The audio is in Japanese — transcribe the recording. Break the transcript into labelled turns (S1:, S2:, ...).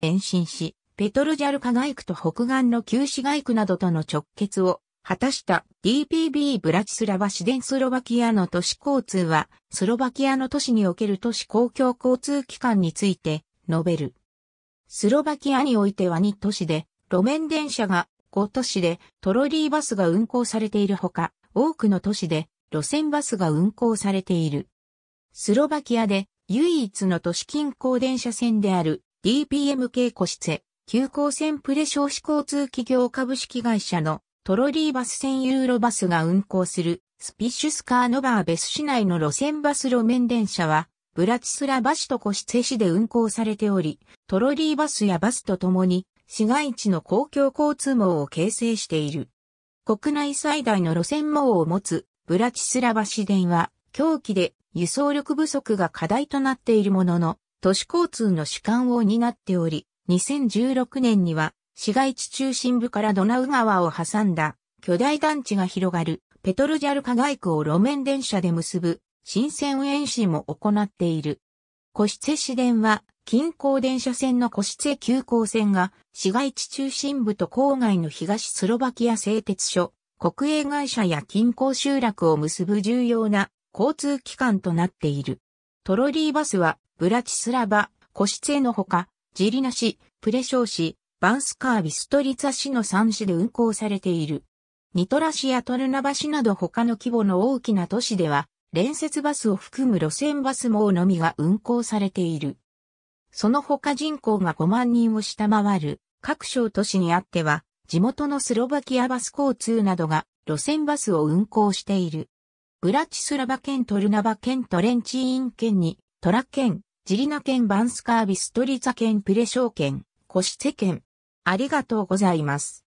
S1: 延伸し、ペトルジャルカ外区と北岸の旧市街区などとの直結を果たした DPB ブラチスラバ市電スロバキアの都市交通は、スロバキアの都市における都市公共交通機関について述べる。スロバキアにおいては2都市で、路面電車が5都市でトロリーバスが運行されているほか、多くの都市で路線バスが運行されている。スロバキアで唯一の都市近郊電車線である DPM 系個室、急行線プレ少子交通企業株式会社のトロリーバス専ユーロバスが運行するスピッシュスカーノバーベス市内の路線バス路面電車はブラチスラバ市と個室市で運行されており、トロリーバスやバスとともに市街地の公共交通網を形成している。国内最大の路線網を持つブラチスラバ市電は狂気で輸送力不足が課題となっているものの、都市交通の主管を担っており、2016年には市街地中心部からドナウ川を挟んだ巨大団地が広がるペトルジャルカ外区を路面電車で結ぶ新鮮営士も行っている。コシツェ市電は近郊電車線のコシツェ急行線が市街地中心部と郊外の東スロバキア製鉄所、国営会社や近郊集落を結ぶ重要な交通機関となっている。トロリーバスは、ブラチスラバ、コシツェのほか、ジリナ市、プレショー市、バンスカービストリツァ市の3市で運行されている。ニトラ市やトルナバ市など他の規模の大きな都市では、連接バスを含む路線バス網のみが運行されている。その他人口が5万人を下回る各省都市にあっては、地元のスロバキアバス交通などが路線バスを運行している。ブラチスラバ県トルナバ県トレンチーン県に、トラ県、ジリナ県バンスカービストリザ県プレショー県、コシテ県。ありがとうございます。